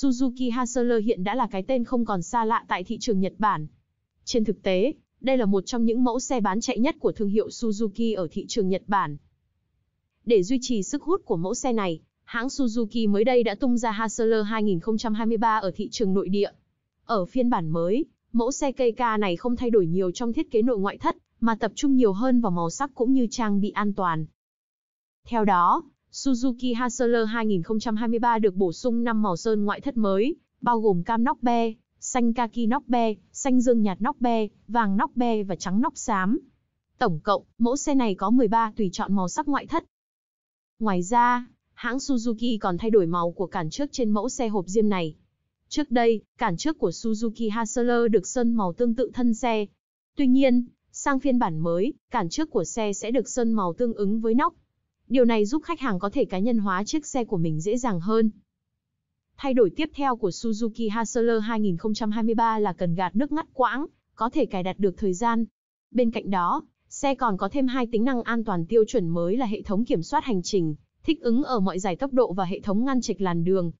Suzuki Hustler hiện đã là cái tên không còn xa lạ tại thị trường Nhật Bản. Trên thực tế, đây là một trong những mẫu xe bán chạy nhất của thương hiệu Suzuki ở thị trường Nhật Bản. Để duy trì sức hút của mẫu xe này, hãng Suzuki mới đây đã tung ra Hustler 2023 ở thị trường nội địa. Ở phiên bản mới, mẫu xe ca này không thay đổi nhiều trong thiết kế nội ngoại thất, mà tập trung nhiều hơn vào màu sắc cũng như trang bị an toàn. Theo đó, Suzuki Hustler 2023 được bổ sung 5 màu sơn ngoại thất mới, bao gồm cam nóc be, xanh kaki nóc be, xanh dương nhạt nóc be, vàng nóc be và trắng nóc xám. Tổng cộng, mẫu xe này có 13 tùy chọn màu sắc ngoại thất. Ngoài ra, hãng Suzuki còn thay đổi màu của cản trước trên mẫu xe hộp diêm này. Trước đây, cản trước của Suzuki Hustler được sơn màu tương tự thân xe. Tuy nhiên, sang phiên bản mới, cản trước của xe sẽ được sơn màu tương ứng với nóc. Điều này giúp khách hàng có thể cá nhân hóa chiếc xe của mình dễ dàng hơn. Thay đổi tiếp theo của Suzuki Hustler 2023 là cần gạt nước ngắt quãng, có thể cài đặt được thời gian. Bên cạnh đó, xe còn có thêm hai tính năng an toàn tiêu chuẩn mới là hệ thống kiểm soát hành trình, thích ứng ở mọi giải tốc độ và hệ thống ngăn chệch làn đường.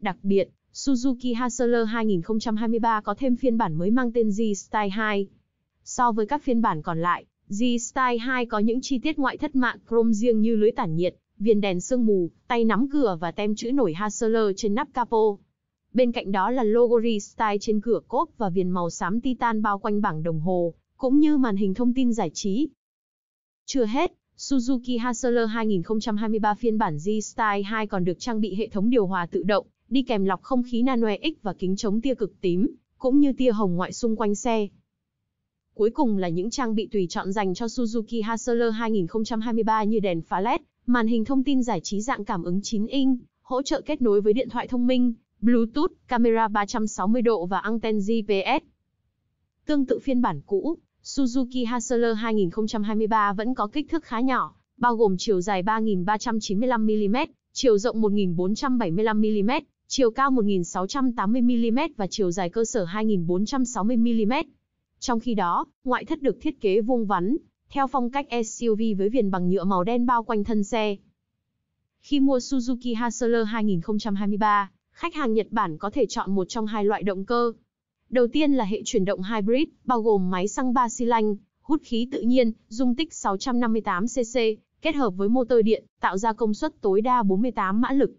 Đặc biệt, Suzuki Hustler 2023 có thêm phiên bản mới mang tên Z-Style 2. So với các phiên bản còn lại, G-Style 2 có những chi tiết ngoại thất mạ chrome riêng như lưới tản nhiệt, viền đèn sương mù, tay nắm cửa và tem chữ nổi Hasseler trên nắp capo. Bên cạnh đó là logo G-Style trên cửa cốp và viền màu xám titan bao quanh bảng đồng hồ, cũng như màn hình thông tin giải trí. Chưa hết, Suzuki Hustler 2023 phiên bản G-Style 2 còn được trang bị hệ thống điều hòa tự động, đi kèm lọc không khí Nanoe X và kính chống tia cực tím, cũng như tia hồng ngoại xung quanh xe. Cuối cùng là những trang bị tùy chọn dành cho Suzuki Hustler 2023 như đèn pha LED, màn hình thông tin giải trí dạng cảm ứng 9 inch, hỗ trợ kết nối với điện thoại thông minh, Bluetooth, camera 360 độ và anten GPS. Tương tự phiên bản cũ, Suzuki Hustler 2023 vẫn có kích thước khá nhỏ, bao gồm chiều dài 3.395mm, chiều rộng 1.475mm, chiều cao 1.680mm và chiều dài cơ sở 2.460mm. Trong khi đó, ngoại thất được thiết kế vuông vắn, theo phong cách SUV với viền bằng nhựa màu đen bao quanh thân xe. Khi mua Suzuki Hustler 2023, khách hàng Nhật Bản có thể chọn một trong hai loại động cơ. Đầu tiên là hệ chuyển động hybrid, bao gồm máy xăng 3 xi lanh, hút khí tự nhiên, dung tích 658cc, kết hợp với motor điện, tạo ra công suất tối đa 48 mã lực.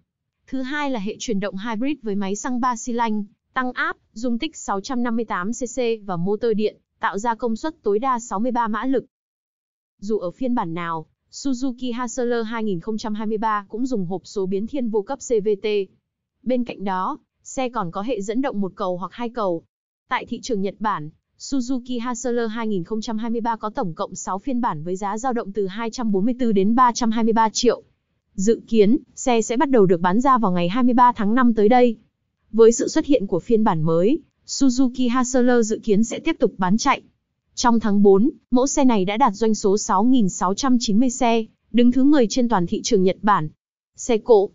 Thứ hai là hệ chuyển động hybrid với máy xăng 3 xi lanh, tăng áp, dung tích 658cc và motor điện, tạo ra công suất tối đa 63 mã lực. Dù ở phiên bản nào, Suzuki Hustler 2023 cũng dùng hộp số biến thiên vô cấp CVT. Bên cạnh đó, xe còn có hệ dẫn động một cầu hoặc hai cầu. Tại thị trường Nhật Bản, Suzuki Hustler 2023 có tổng cộng 6 phiên bản với giá dao động từ 244 đến 323 triệu. Dự kiến, xe sẽ bắt đầu được bán ra vào ngày 23 tháng 5 tới đây. Với sự xuất hiện của phiên bản mới, Suzuki Hustler dự kiến sẽ tiếp tục bán chạy. Trong tháng 4, mẫu xe này đã đạt doanh số 6.690 xe, đứng thứ 10 trên toàn thị trường Nhật Bản. Xe cộ